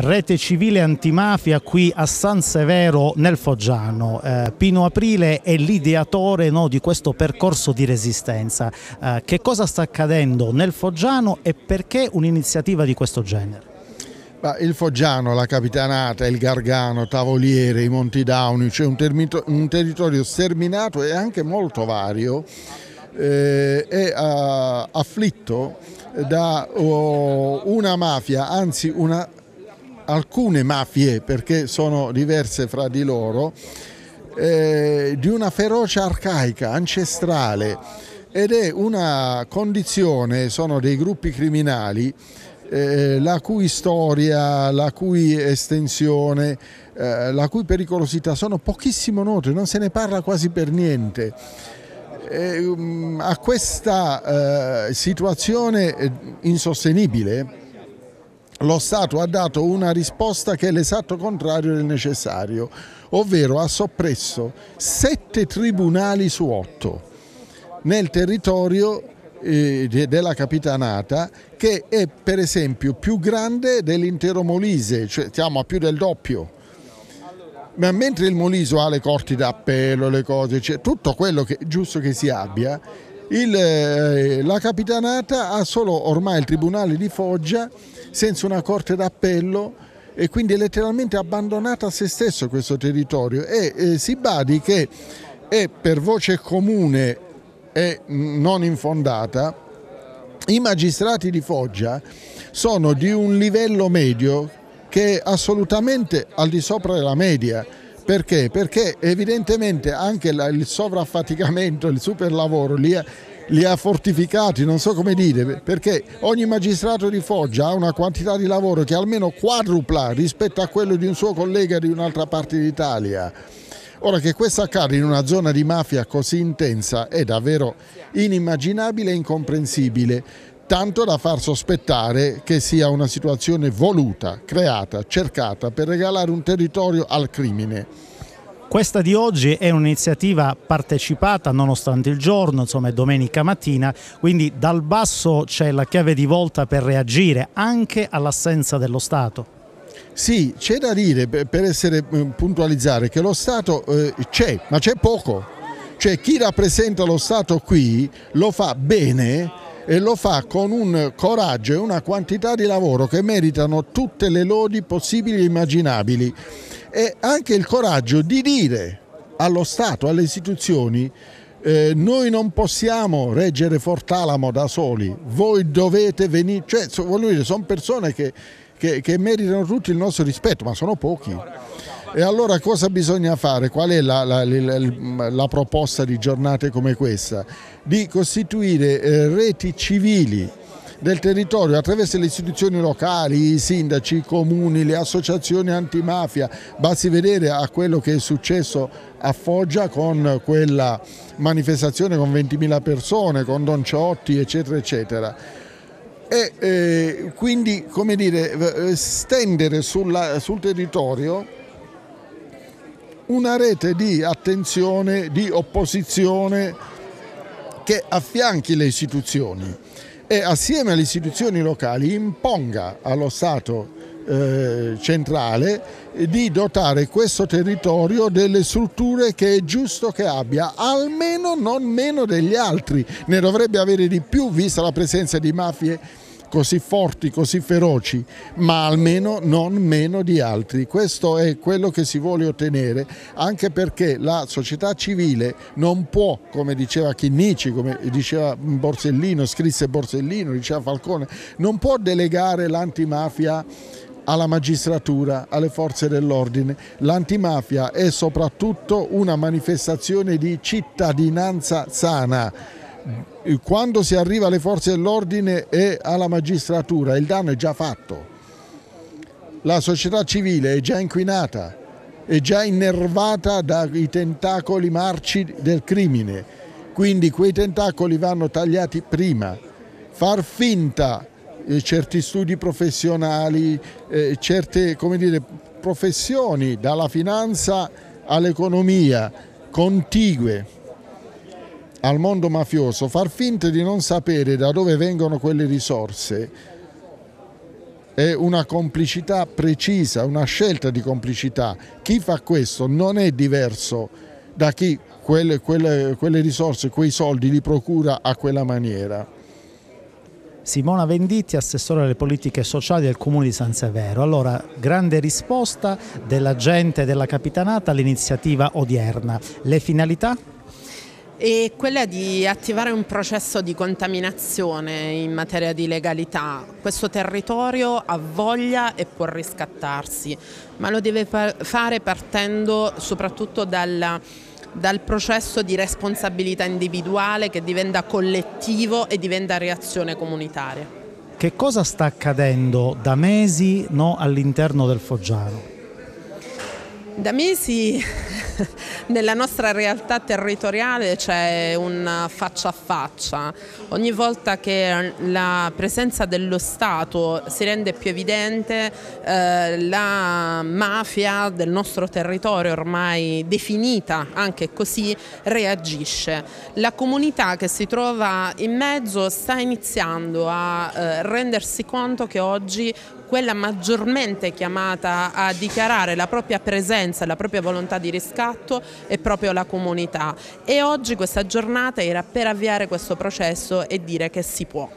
Rete Civile Antimafia qui a San Severo nel Foggiano. Eh, Pino Aprile è l'ideatore no, di questo percorso di resistenza. Eh, che cosa sta accadendo nel Foggiano e perché un'iniziativa di questo genere? il Foggiano, la Capitanata, il Gargano, Tavoliere, i Monti Dauni, è un, un territorio sterminato e anche molto vario eh, e eh, afflitto da oh, una mafia, anzi una alcune mafie, perché sono diverse fra di loro, eh, di una ferocia arcaica, ancestrale ed è una condizione, sono dei gruppi criminali eh, la cui storia, la cui estensione, eh, la cui pericolosità sono pochissimo note, non se ne parla quasi per niente. Eh, um, a questa eh, situazione eh, insostenibile lo Stato ha dato una risposta che è l'esatto contrario del necessario, ovvero ha soppresso sette tribunali su otto nel territorio eh, della capitanata che è per esempio più grande dell'intero Molise, cioè siamo a più del doppio. Ma mentre il Moliso ha le corti d'appello, le cose, cioè, tutto quello che è giusto che si abbia, il, eh, la capitanata ha solo ormai il Tribunale di Foggia senza una corte d'appello e quindi è letteralmente abbandonata a se stesso questo territorio e eh, si badi che è per voce comune e non infondata i magistrati di Foggia sono di un livello medio che è assolutamente al di sopra della media perché? Perché evidentemente anche il sovraffaticamento, il superlavoro li ha, li ha fortificati, non so come dire, perché ogni magistrato di Foggia ha una quantità di lavoro che almeno quadrupla rispetto a quello di un suo collega di un'altra parte d'Italia. Ora che questo accade in una zona di mafia così intensa è davvero inimmaginabile e incomprensibile tanto da far sospettare che sia una situazione voluta, creata, cercata per regalare un territorio al crimine. Questa di oggi è un'iniziativa partecipata nonostante il giorno, insomma è domenica mattina, quindi dal basso c'è la chiave di volta per reagire anche all'assenza dello Stato. Sì, c'è da dire, per essere eh, puntualizzare, che lo Stato eh, c'è, ma c'è poco. Cioè chi rappresenta lo Stato qui lo fa bene e lo fa con un coraggio e una quantità di lavoro che meritano tutte le lodi possibili e immaginabili e anche il coraggio di dire allo Stato, alle istituzioni eh, noi non possiamo reggere Fortalamo da soli, voi dovete venire, cioè, sono persone che, che, che meritano tutto il nostro rispetto, ma sono pochi. E allora cosa bisogna fare? Qual è la, la, la, la proposta di giornate come questa? Di costituire eh, reti civili del territorio attraverso le istituzioni locali, i sindaci, i comuni, le associazioni antimafia. Basti vedere a quello che è successo a Foggia con quella manifestazione con 20.000 persone, con Don Ciotti, eccetera, eccetera. E eh, quindi, come dire, eh, stendere sulla, sul territorio una rete di attenzione, di opposizione che affianchi le istituzioni e assieme alle istituzioni locali imponga allo Stato eh, centrale di dotare questo territorio delle strutture che è giusto che abbia, almeno non meno degli altri, ne dovrebbe avere di più vista la presenza di mafie così forti, così feroci, ma almeno non meno di altri. Questo è quello che si vuole ottenere, anche perché la società civile non può, come diceva Chinnici, come diceva Borsellino, scrisse Borsellino, diceva Falcone, non può delegare l'antimafia alla magistratura, alle forze dell'ordine. L'antimafia è soprattutto una manifestazione di cittadinanza sana eh, quando si arriva alle forze dell'ordine e alla magistratura il danno è già fatto. La società civile è già inquinata, è già innervata dai tentacoli marci del crimine, quindi quei tentacoli vanno tagliati prima. Far finta eh, certi studi professionali, eh, certe dire, professioni dalla finanza all'economia contigue al mondo mafioso, far finta di non sapere da dove vengono quelle risorse è una complicità precisa, una scelta di complicità. Chi fa questo non è diverso da chi quelle, quelle, quelle risorse, quei soldi li procura a quella maniera. Simona Venditti, assessore alle politiche sociali del Comune di San Severo. Allora, grande risposta della gente della Capitanata all'iniziativa odierna. Le finalità? E quella di attivare un processo di contaminazione in materia di legalità. Questo territorio ha voglia e può riscattarsi, ma lo deve fare partendo soprattutto dalla dal processo di responsabilità individuale che diventa collettivo e diventa reazione comunitaria. Che cosa sta accadendo da mesi no, all'interno del Foggiano? Da mesi nella nostra realtà territoriale c'è un faccia a faccia. Ogni volta che la presenza dello Stato si rende più evidente, eh, la mafia del nostro territorio ormai definita anche così reagisce. La comunità che si trova in mezzo sta iniziando a eh, rendersi conto che oggi quella maggiormente chiamata a dichiarare la propria presenza, e la propria volontà di riscatto e proprio la comunità e oggi questa giornata era per avviare questo processo e dire che si può.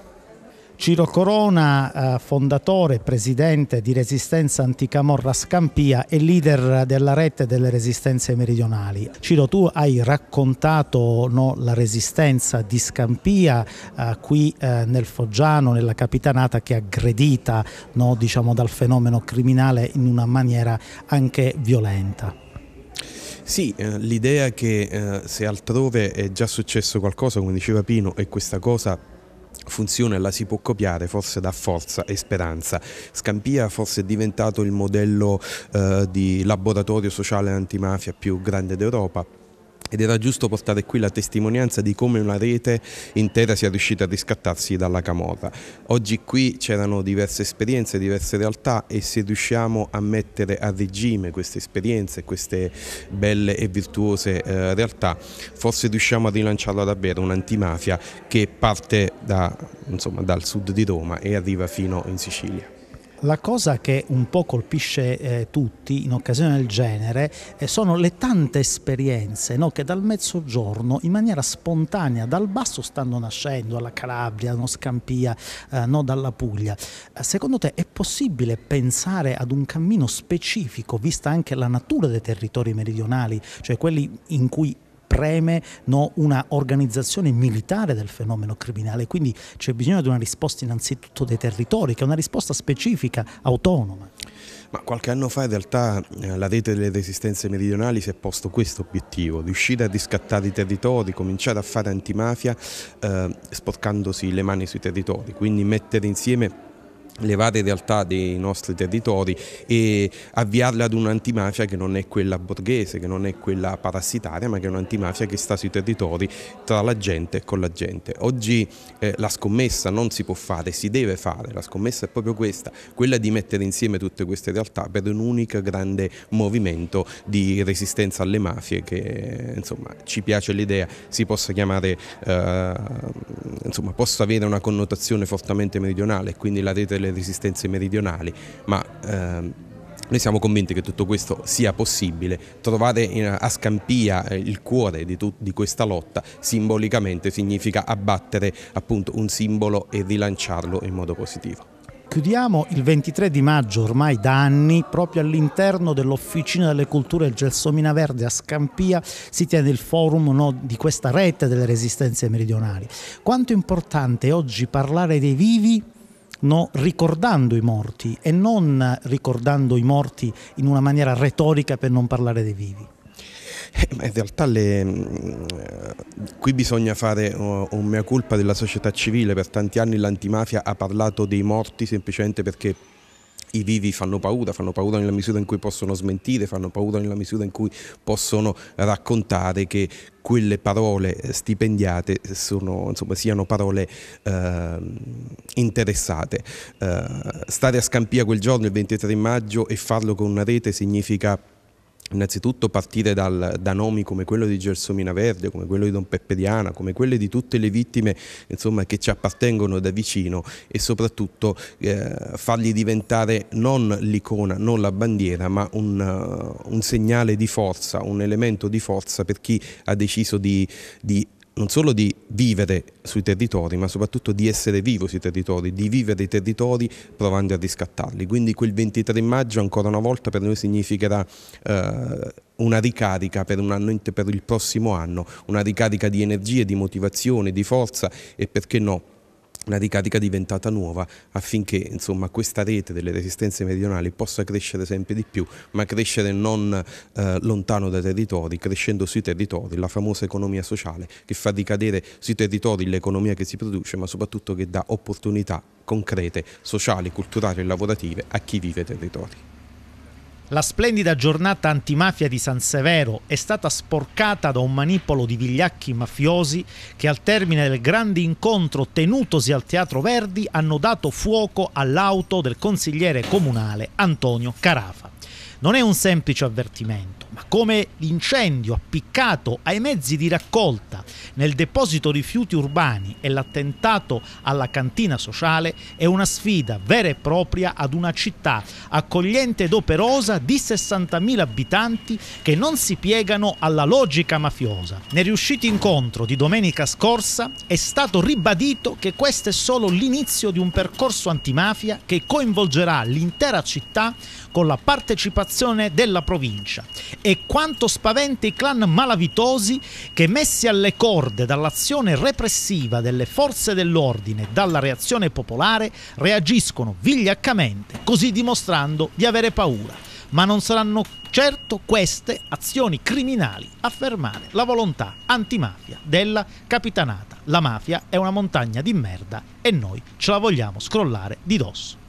Ciro Corona, eh, fondatore e presidente di Resistenza Anticamorra Scampia e leader della rete delle resistenze meridionali. Ciro, tu hai raccontato no, la resistenza di Scampia eh, qui eh, nel Foggiano, nella capitanata che è aggredita no, diciamo, dal fenomeno criminale in una maniera anche violenta. Sì, eh, l'idea che eh, se altrove è già successo qualcosa, come diceva Pino, e questa cosa funziona e la si può copiare forse dà forza e speranza. Scampia forse è diventato il modello eh, di laboratorio sociale antimafia più grande d'Europa ed era giusto portare qui la testimonianza di come una rete intera sia riuscita a riscattarsi dalla camorra. Oggi qui c'erano diverse esperienze, diverse realtà e se riusciamo a mettere a regime queste esperienze, queste belle e virtuose eh, realtà, forse riusciamo a rilanciarla davvero, un'antimafia che parte da, insomma, dal sud di Roma e arriva fino in Sicilia. La cosa che un po' colpisce eh, tutti in occasione del genere eh, sono le tante esperienze no, che dal mezzogiorno in maniera spontanea dal basso stanno nascendo, alla Calabria, no, Scampia, eh, no, dalla Puglia. Eh, secondo te è possibile pensare ad un cammino specifico, vista anche la natura dei territori meridionali, cioè quelli in cui preme no, una organizzazione militare del fenomeno criminale, quindi c'è bisogno di una risposta innanzitutto dei territori, che è una risposta specifica, autonoma. Ma qualche anno fa in realtà eh, la rete delle resistenze meridionali si è posto questo obiettivo, riuscire a riscattare i territori, cominciare a fare antimafia eh, sporcandosi le mani sui territori, quindi mettere insieme le varie realtà dei nostri territori e avviarle ad un'antimafia che non è quella borghese, che non è quella parassitaria, ma che è un'antimafia che sta sui territori tra la gente e con la gente. Oggi eh, la scommessa non si può fare, si deve fare, la scommessa è proprio questa, quella di mettere insieme tutte queste realtà per un unico grande movimento di resistenza alle mafie che insomma ci piace l'idea si possa chiamare eh, insomma, possa avere una connotazione fortemente meridionale, quindi la rete delle resistenze meridionali, ma ehm, noi siamo convinti che tutto questo sia possibile, trovare in, a scampia eh, il cuore di, tut, di, questa lotta simbolicamente significa abbattere appunto un simbolo e rilanciarlo in modo positivo. Chiudiamo il 23 di maggio ormai da anni, proprio all'interno dell'Officina delle Culture del Gelsomina Verde a Scampia si tiene il forum no, di questa rete delle resistenze meridionali. Quanto è importante oggi parlare dei vivi no, ricordando i morti e non ricordando i morti in una maniera retorica per non parlare dei vivi? Eh, ma in realtà le, mm, eh, qui bisogna fare oh, un mea culpa della società civile, per tanti anni l'antimafia ha parlato dei morti semplicemente perché i vivi fanno paura, fanno paura nella misura in cui possono smentire, fanno paura nella misura in cui possono raccontare che quelle parole eh, stipendiate sono, insomma, siano parole eh, interessate. Eh, stare a Scampia quel giorno, il 23 maggio, e farlo con una rete significa Innanzitutto partire dal, da nomi come quello di Gelsomina Verde, come quello di Don Peppe Diana, come quello di tutte le vittime insomma, che ci appartengono da vicino e soprattutto eh, fargli diventare non l'icona, non la bandiera, ma un, uh, un, segnale di forza, un elemento di forza per chi ha deciso di, di non solo di vivere sui territori, ma soprattutto di essere vivo sui territori, di vivere i territori provando a riscattarli. Quindi quel 23 maggio ancora una volta per noi significherà eh, una ricarica per, un anno, per il prossimo anno, una ricarica di energie, di motivazione, di forza e perché no, la ricarica diventata nuova affinché insomma, questa rete delle resistenze meridionali possa crescere sempre di più, ma crescere non eh, lontano dai territori, crescendo sui territori, la famosa economia sociale che fa ricadere sui territori l'economia che si produce, ma soprattutto che dà opportunità concrete, sociali, culturali e lavorative a chi vive i territori. La splendida giornata antimafia di San Severo è stata sporcata da un manipolo di vigliacchi mafiosi che al termine del grande incontro tenutosi al Teatro Verdi hanno dato fuoco all'auto del consigliere comunale Antonio Carafa non è un semplice avvertimento, ma come l'incendio appiccato ai mezzi di raccolta nel deposito rifiuti urbani e l'attentato alla cantina sociale è una sfida vera e propria ad una città accogliente ed operosa di 60.000 abitanti che non si piegano alla logica mafiosa. Nel riuscito incontro di domenica scorsa è stato ribadito che questo è solo l'inizio di un percorso antimafia che coinvolgerà l'intera città con la partecipazione situazione della provincia e quanto spaventa i clan malavitosi che messi alle corde dall'azione repressiva delle forze dell'ordine e dalla reazione popolare reagiscono vigliaccamente, così dimostrando di avere paura. Ma non saranno certo queste azioni criminali a fermare la volontà antimafia della capitanata. La mafia è una montagna di merda e noi ce la vogliamo scrollare di dosso.